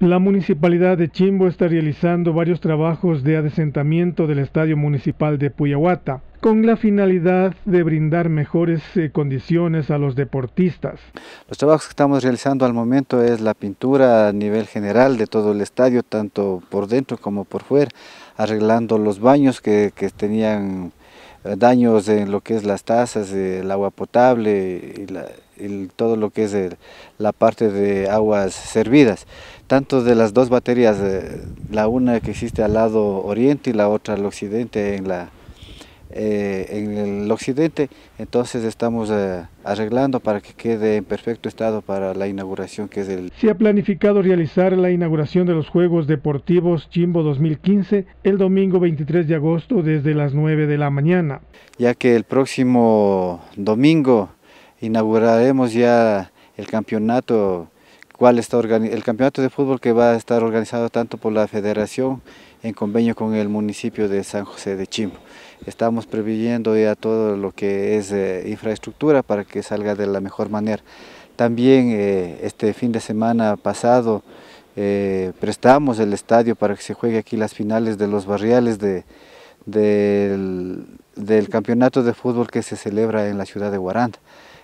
La municipalidad de Chimbo está realizando varios trabajos de adesentamiento del estadio municipal de Puyahuata con la finalidad de brindar mejores eh, condiciones a los deportistas. Los trabajos que estamos realizando al momento es la pintura a nivel general de todo el estadio, tanto por dentro como por fuera, arreglando los baños que, tenían eh, daños en lo que es las tazas, eh, el agua potable y, todo lo que es la parte de aguas servidas tanto de las dos baterías, la una que existe al lado oriente y la otra al occidente, en, la, eh, en el occidente, entonces estamos eh, arreglando para que quede en perfecto estado para la inauguración que es el... Se ha planificado realizar la inauguración de los Juegos Deportivos Chimbo 2015 el domingo 23 de agosto desde las 9 de la mañana. Ya que el próximo domingo inauguraremos ya el campeonato está el campeonato de fútbol que va a estar organizado tanto por la federación en convenio con el municipio de San José de Chimbo. Estamos previendo ya todo lo que es eh, infraestructura para que salga de la mejor manera. También eh, este fin de semana pasado eh, prestamos el estadio para que se juegue aquí las finales de los barriales del, del campeonato de fútbol que se celebra en la ciudad de Guaranda.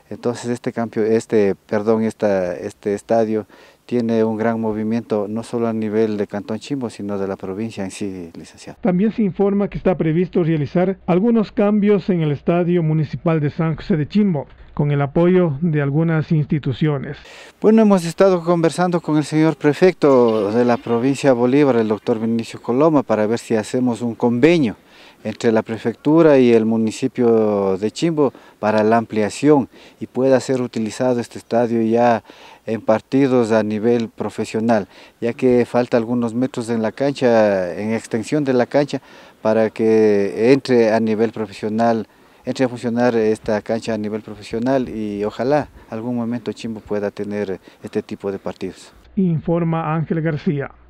Entonces este cambio, este, perdón, esta, este estadio tiene un gran movimiento, no solo a nivel de Cantón Chimbo, sino de la provincia en sí, licenciado. También se informa que está previsto realizar algunos cambios en el Estadio Municipal de San José de Chimbo, con el apoyo de algunas instituciones. Bueno, hemos estado conversando con el señor prefecto de la provincia de Bolívar, el doctor Vinicio Coloma, para ver si hacemos un convenio entre la prefectura y el municipio de Chimbo para la ampliación y pueda ser utilizado este estadio ya en partidos a nivel profesional, ya que falta algunos metros en la cancha, en extensión de la cancha, para que entre a nivel profesional entre a funcionar esta cancha a nivel profesional y ojalá algún momento Chimbo pueda tener este tipo de partidos. Informa Ángel García.